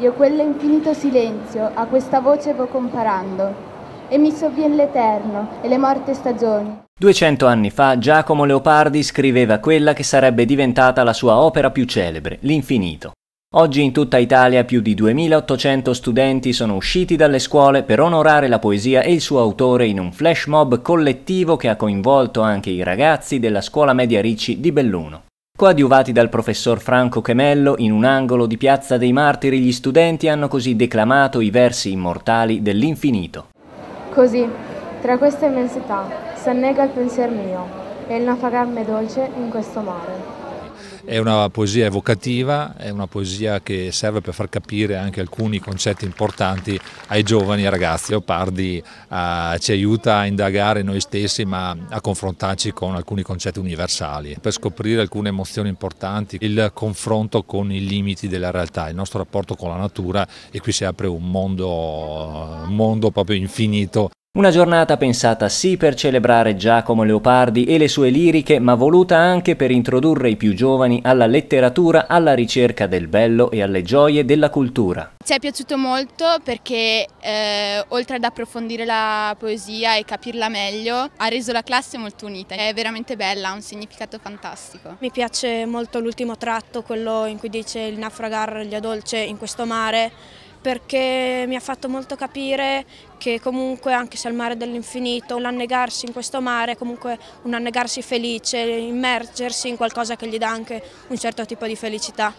io quell'infinito silenzio a questa voce vo comparando, e mi sovvien l'eterno e le morte stagioni. 200 anni fa Giacomo Leopardi scriveva quella che sarebbe diventata la sua opera più celebre, L'infinito. Oggi in tutta Italia più di 2800 studenti sono usciti dalle scuole per onorare la poesia e il suo autore in un flash mob collettivo che ha coinvolto anche i ragazzi della scuola media Ricci di Belluno. Coadiuvati dal professor Franco Chemello, in un angolo di Piazza dei Martiri gli studenti hanno così declamato i versi immortali dell'infinito. Così, tra questa immensità, si annega il pensier mio, e il naufragar dolce in questo mare. È una poesia evocativa, è una poesia che serve per far capire anche alcuni concetti importanti ai giovani ai ragazzi. Leopardi eh, ci aiuta a indagare noi stessi ma a confrontarci con alcuni concetti universali, per scoprire alcune emozioni importanti, il confronto con i limiti della realtà, il nostro rapporto con la natura e qui si apre un mondo, un mondo proprio infinito. Una giornata pensata sì per celebrare Giacomo Leopardi e le sue liriche, ma voluta anche per introdurre i più giovani alla letteratura, alla ricerca del bello e alle gioie della cultura. Ci è piaciuto molto perché eh, oltre ad approfondire la poesia e capirla meglio, ha reso la classe molto unita. È veramente bella, ha un significato fantastico. Mi piace molto l'ultimo tratto, quello in cui dice il naufragar gli dolce in questo mare perché mi ha fatto molto capire che comunque anche se è il mare dell'infinito, l'annegarsi in questo mare è comunque un annegarsi felice, immergersi in qualcosa che gli dà anche un certo tipo di felicità.